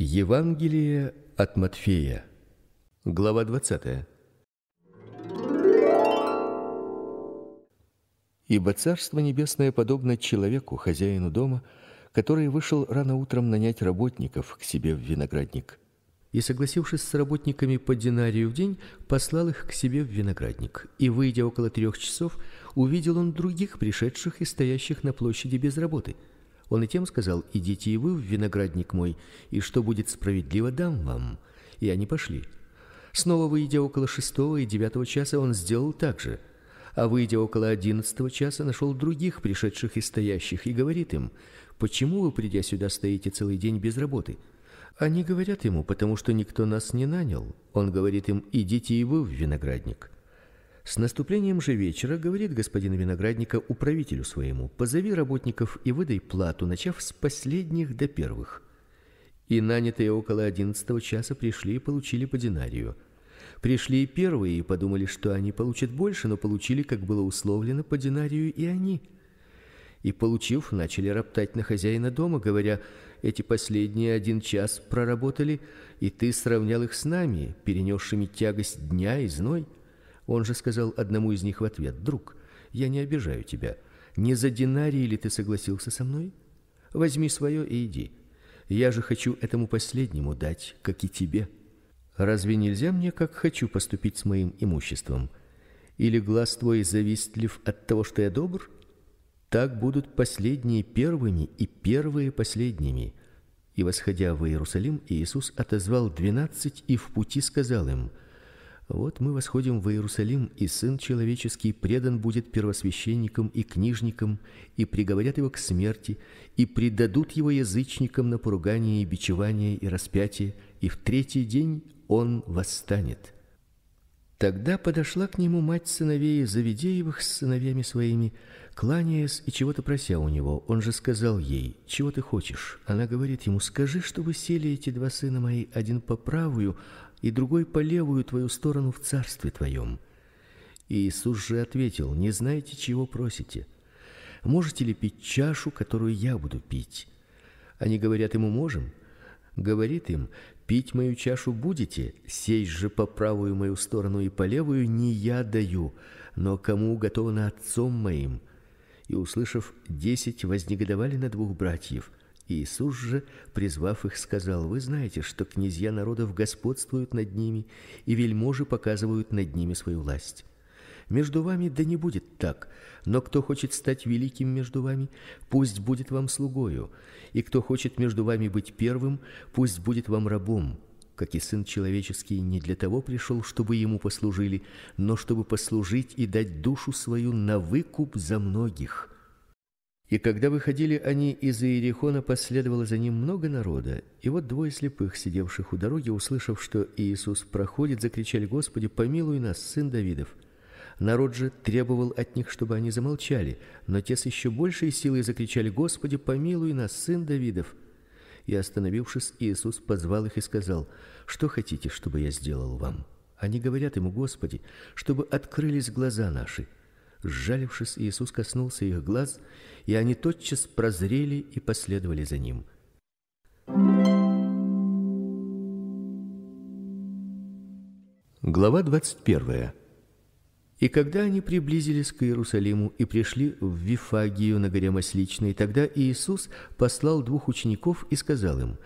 Евангелие от Матфея. Глава 20. Ибо царство небесное подобно человеку, хозяину дома, который вышел рано утром нанять работников к себе в виноградник. И согласившись с работниками по динарию в день, послал их к себе в виноградник. И выйдя около трех часов, увидел он других пришедших и стоящих на площади без работы. Он и тем сказал: "Идите и вы в виноградник мой, и что будет справедливо, дам вам". И они пошли. Снова выйдя около шестого и девятого часа, он сделал так же. А выйдя около одиннадцатого часа, нашел других пришедших и стоящих и говорит им: "Почему вы, придя сюда, стоите целый день без работы?" Они говорят ему: "Потому что никто нас не нанял". Он говорит им: "Идите и вы в виноградник". С наступлением же вечера говорит господин виноградника управителю своему: "Позови работников и выдай плату, начав с последних до первых". И нанятые около одиннадцатого часа пришли и получили по динарию. Пришли и первые и подумали, что они получат больше, но получили, как было условлено, по динарию и они. И получив, начали роптать на хозяина дома, говоря: "Эти последние один час проработали, и ты сравнял их с нами, перенесшими тягость дня и зной". Он же сказал одному из них в ответ: "Друг, я не обижаю тебя. Не за динарий ли ты согласился со мной? Возьми свое и иди. Я же хочу этому последнему дать, как и тебе. Разве нельзя мне, как хочу, поступить с моим имуществом? Или глаз твой завистлив от того, что я добр? Так будут последние первыми и первые последними. И восходя в Иерусалим, Иисус отозвал двенадцать и в пути сказал им: вот мы восходим в Иерусалим, и сын человеческий предан будет первосвященникам и книжникам, и приговорят его к смерти, и предадут его язычникам на поругание и бичевание и распятие, и в третий день он восстанет. Тогда подошла к нему мать сыновей Завидеевых с сыновьями своими, кланяясь и чего-то прося у него. Он же сказал ей: "Чего ты хочешь?" Она говорит ему: "Скажи, чтобы сели эти два сына мои, один по правую, и другой по левую твою сторону в царстве твоем». Иисус же ответил: "Не знаете, чего просите? Можете ли пить чашу, которую я буду пить?" Они говорят ему: "Можем". Говорит им: "Пить мою чашу будете, сесть же по правую мою сторону и по левую не я даю, но кому готово на отцом моим". И услышав, десять вознегодовали на двух братьев. Иисус же, призвав их, сказал: "Вы знаете, что князья народов господствуют над ними, и вельможи показывают над ними свою власть. Между вами да не будет так, но кто хочет стать великим между вами, пусть будет вам слугою, и кто хочет между вами быть первым, пусть будет вам рабом, как и сын человеческий не для того пришел, чтобы ему послужили, но чтобы послужить и дать душу свою на выкуп за многих. И когда выходили они из Иерихона, последовало за ним много народа. И вот двое слепых, сидевших у дороги, услышав, что Иисус проходит, закричали: "Господи, помилуй нас, сын Давидов!" Народ же требовал от них, чтобы они замолчали, но те с еще большей силой закричали: "Господи, помилуй нас, сын Давидов!" И остановившись, Иисус позвал их и сказал: "Что хотите, чтобы я сделал вам?" Они говорят ему: "Господи, чтобы открылись глаза наши". Сжалившись, Иисус коснулся их глаз, и они тотчас прозрели и последовали за ним. Глава 21. И когда они приблизились к Иерусалиму и пришли в Вифагию на горе Масличной, тогда Иисус послал двух учеников и сказал им: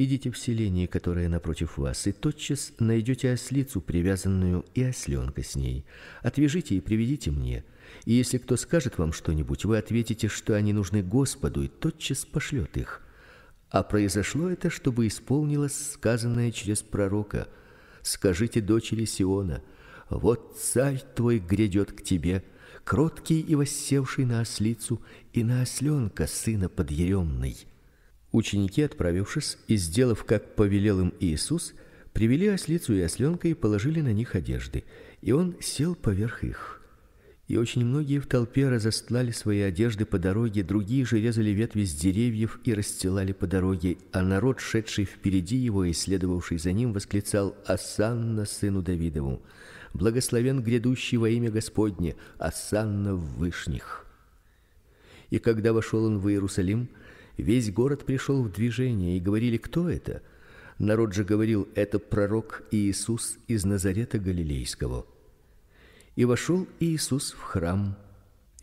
Идите в селение, которое напротив вас, и тотчас найдете ослицу привязанную и осленка с ней. Отвяжите и приведите мне. И если кто скажет вам что-нибудь, вы ответите, что они нужны Господу, и тотчас пошлет их. А произошло это, чтобы исполнилось сказанное через пророка: Скажите дочери Сиона: вот царь твой грядет к тебе, кроткий и воссевший на ослицу и на осленка сына подъеремный. Ученики, отправившись и сделав, как повелел им Иисус, привели ослицу и осленка и положили на них одежды, и он сел поверх их. И очень многие в толпе разостлали свои одежды по дороге, другие же резали ветви с деревьев и расстилали по дороге, а народ, шедший впереди его и следовавший за ним, восклицал: "Осанна сыну Давидову! Благословен грядущий во имя Господне, осанна в вышних!" И когда вошел он в Иерусалим, Весь город пришел в движение и говорили: "Кто это?" Народ же говорил: "Это пророк Иисус из Назарета галилейского". И вошел Иисус в храм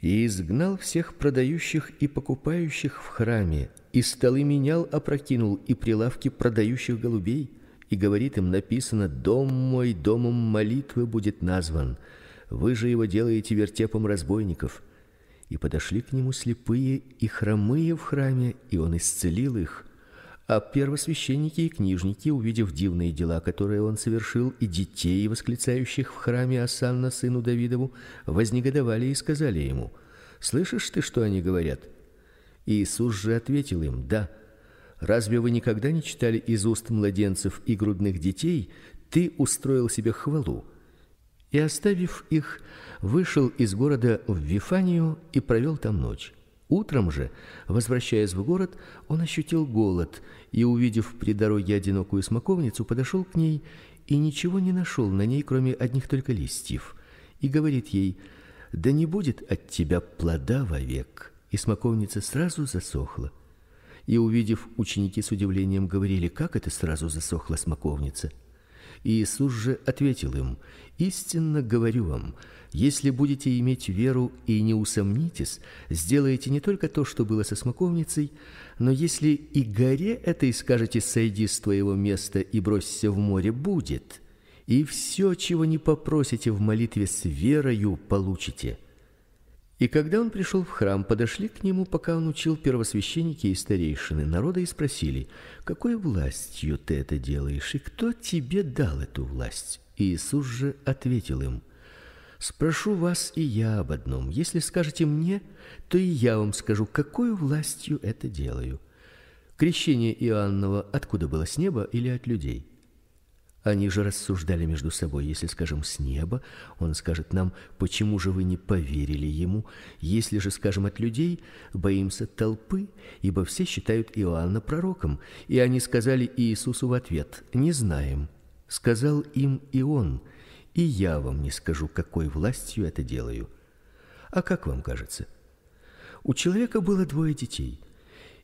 и изгнал всех продающих и покупающих в храме, и столы менял, опрокинул и прилавки продающих голубей, и говорит им написано: "Дом мой домом молитвы будет назван, вы же его делаете вертепом разбойников". И подошли к нему слепые и хромые в храме, и он исцелил их. А первосвященники и книжники, увидев дивные дела, которые он совершил, и детей, восклицающих в храме Асанна сыну Давидову, вознегодовали и сказали ему: "Слышишь ты, что они говорят?" Иисус же ответил им: "Да. Разве вы никогда не читали из уст младенцев и грудных детей: ты устроил себе хвалу?" и оставив их, вышел из города в Вифанию и провел там ночь. Утром же, возвращаясь в город, он ощутил голод и, увидев при дороге одинокую смоковницу, подошел к ней и ничего не нашел на ней, кроме одних только листьев. И говорит ей: "Да не будет от тебя плода во век". И смоковница сразу засохла. И увидев ученики с удивлением говорили: "Как это сразу засохла смоковница?" Иисус же ответил им: Истинно говорю вам, если будете иметь веру и не усомнитесь, сделаете не только то, что было со смоковницей, но если и горе этой скажете: сойди с твоего места и бросься в море, будет. И все, чего не попросите в молитве с верою, получите. И когда он пришел в храм, подошли к нему, пока он учил первосвященники и старейшины народа, и спросили: "Какой властью ты это делаешь и кто тебе дал эту власть?" Иисус же ответил им: "Спрошу вас и я об одном. Если скажете мне, то и я вам скажу, какой властью это делаю. Крещение Иоаннова откуда было с неба или от людей?" Они же рассуждали между собой, если скажем с неба, он скажет нам, почему же вы не поверили ему, если же скажем от людей, боимся толпы, ибо все считают Иоанна пророком, и они сказали Иисусу в ответ: не знаем. Сказал им и он: и я вам не скажу, какой властью это делаю. А как вам кажется? У человека было двое детей.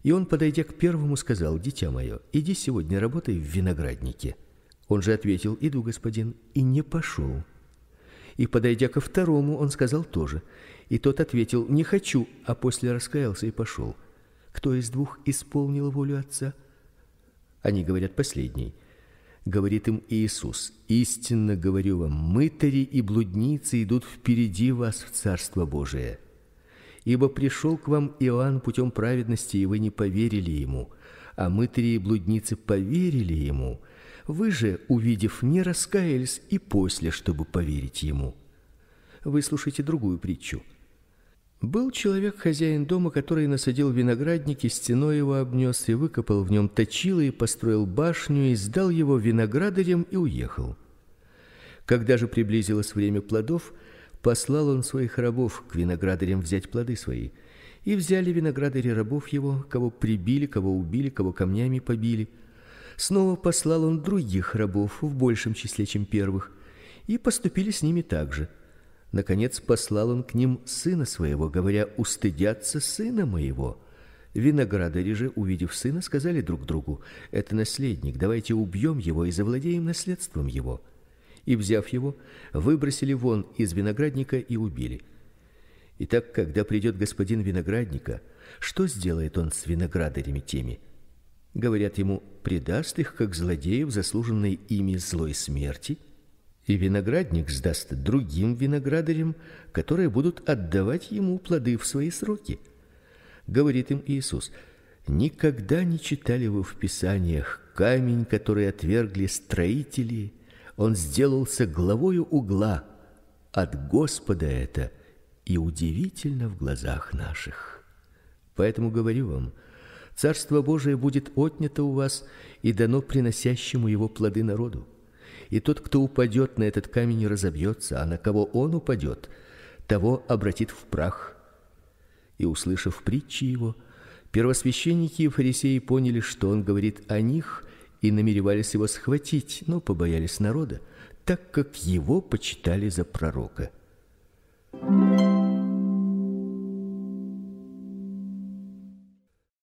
И он, подойдя к первому, сказал: "Дитя мое, иди сегодня работай в винограднике". Он же ответил: "Иду, господин", и не пошел. И подойдя ко второму, он сказал тоже. И тот ответил: "Не хочу", а после раскаялся и пошел. Кто из двух исполнил волю отца? Они говорят последний. Говорит им Иисус: "Истинно говорю вам, мытари и блудницы идут впереди вас в царство Божие. Ибо пришел к вам Иоанн путем праведности, и вы не поверили ему, а мытари и блудницы поверили ему". Вы же, увидев, не раскаялись и после, чтобы поверить ему. Выслушайте другую притчу. Был человек хозяин дома, который насадил виноградники, стеной его обнес и выкопал в нём точило и построил башню и сдал его виноградарям и уехал. Когда же приблизилось время плодов, послал он своих рабов к виноградарям взять плоды свои. И взяли виноградари рабов его, кого прибили, кого убили, кого камнями побили. Снова послал он других рабов в большем числе, чем первых, и поступили с ними также. Наконец послал он к ним сына своего, говоря: "Устыдятся сына моего". Виноградари же, увидев сына, сказали друг другу: "Это наследник, давайте убьем его и завладеем наследством его". И взяв его, выбросили вон из виноградника и убили. Итак, когда придет господин виноградника, что сделает он с виноградарями теми? говорят ему, предаст их как злодеев заслуженной ими злой смерти, и виноградник сдаст другим виноградарям, которые будут отдавать ему плоды в свои сроки. Говорит им Иисус: Никогда не читали вы в писаниях камень, который отвергли строители, он сделался главою угла. От Господа это и удивительно в глазах наших. Поэтому говорю вам, Царство Божие будет отнято у вас и дано приносящему его плоды народу. И тот, кто упадет на этот камень, разобьется, а на кого он упадет, того обратит в прах. И услышав притчи его, первосвященники и фарисеи поняли, что он говорит о них, и намеревались его схватить, но побоялись народа, так как его почитали за пророка.